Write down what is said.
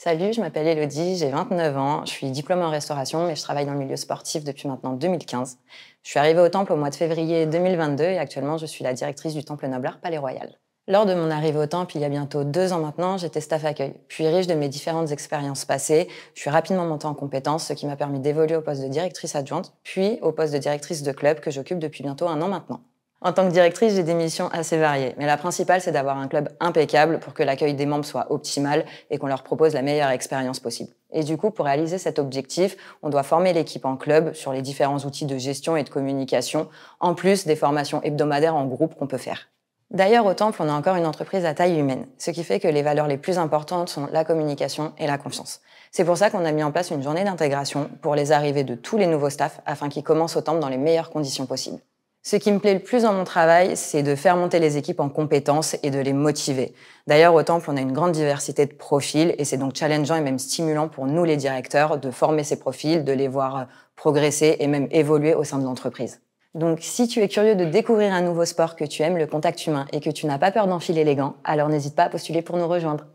Salut, je m'appelle Elodie, j'ai 29 ans, je suis diplômée en restauration, mais je travaille dans le milieu sportif depuis maintenant 2015. Je suis arrivée au Temple au mois de février 2022 et actuellement je suis la directrice du Temple Noble Art Palais Royal. Lors de mon arrivée au Temple, il y a bientôt deux ans maintenant, j'étais staff accueil. Puis riche de mes différentes expériences passées, je suis rapidement montée en compétences, ce qui m'a permis d'évoluer au poste de directrice adjointe, puis au poste de directrice de club que j'occupe depuis bientôt un an maintenant. En tant que directrice, j'ai des missions assez variées, mais la principale, c'est d'avoir un club impeccable pour que l'accueil des membres soit optimal et qu'on leur propose la meilleure expérience possible. Et du coup, pour réaliser cet objectif, on doit former l'équipe en club sur les différents outils de gestion et de communication, en plus des formations hebdomadaires en groupe qu'on peut faire. D'ailleurs, au Temple, on a encore une entreprise à taille humaine, ce qui fait que les valeurs les plus importantes sont la communication et la confiance. C'est pour ça qu'on a mis en place une journée d'intégration pour les arrivées de tous les nouveaux staffs afin qu'ils commencent au Temple dans les meilleures conditions possibles. Ce qui me plaît le plus dans mon travail, c'est de faire monter les équipes en compétences et de les motiver. D'ailleurs, au Temple, on a une grande diversité de profils et c'est donc challengeant et même stimulant pour nous, les directeurs, de former ces profils, de les voir progresser et même évoluer au sein de l'entreprise. Donc, si tu es curieux de découvrir un nouveau sport que tu aimes, le contact humain, et que tu n'as pas peur d'enfiler les gants, alors n'hésite pas à postuler pour nous rejoindre.